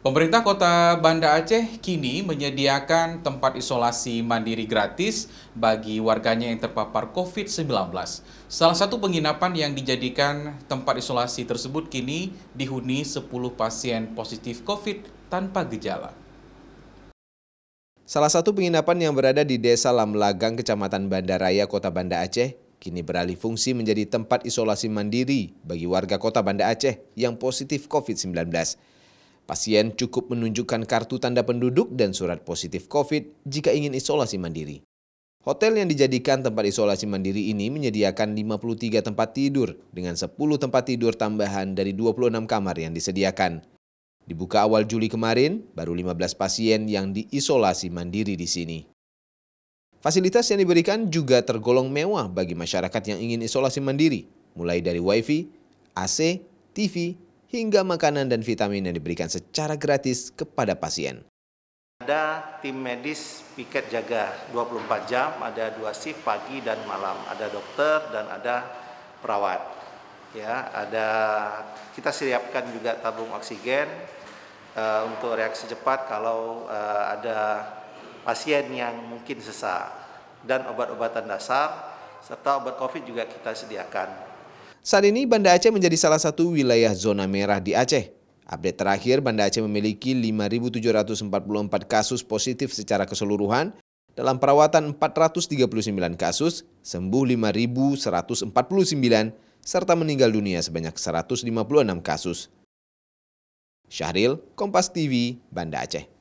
Pemerintah Kota Banda Aceh kini menyediakan tempat isolasi mandiri gratis bagi warganya yang terpapar COVID-19. Salah satu penginapan yang dijadikan tempat isolasi tersebut kini dihuni 10 pasien positif COVID tanpa gejala. Salah satu penginapan yang berada di Desa Lamlagang, Kecamatan Bandaraya, Kota Banda Aceh, kini beralih fungsi menjadi tempat isolasi mandiri bagi warga Kota Banda Aceh yang positif COVID-19. Pasien cukup menunjukkan kartu tanda penduduk dan surat positif COVID jika ingin isolasi mandiri. Hotel yang dijadikan tempat isolasi mandiri ini menyediakan 53 tempat tidur dengan 10 tempat tidur tambahan dari 26 kamar yang disediakan. Dibuka awal Juli kemarin, baru 15 pasien yang diisolasi mandiri di sini. Fasilitas yang diberikan juga tergolong mewah bagi masyarakat yang ingin isolasi mandiri, mulai dari wifi, AC, TV, hingga makanan dan vitamin yang diberikan secara gratis kepada pasien. Ada tim medis piket jaga 24 jam, ada dua shift pagi dan malam, ada dokter dan ada perawat. Ya, ada kita siapkan juga tabung oksigen uh, untuk reaksi cepat kalau uh, ada pasien yang mungkin sesak dan obat-obatan dasar serta obat COVID juga kita sediakan. Saat ini Banda Aceh menjadi salah satu wilayah zona merah di Aceh. Update terakhir, Banda Aceh memiliki 5.744 kasus positif secara keseluruhan, dalam perawatan 439 kasus, sembuh 5.149, serta meninggal dunia sebanyak 156 kasus. Syahril, Kompas TV, Banda Aceh.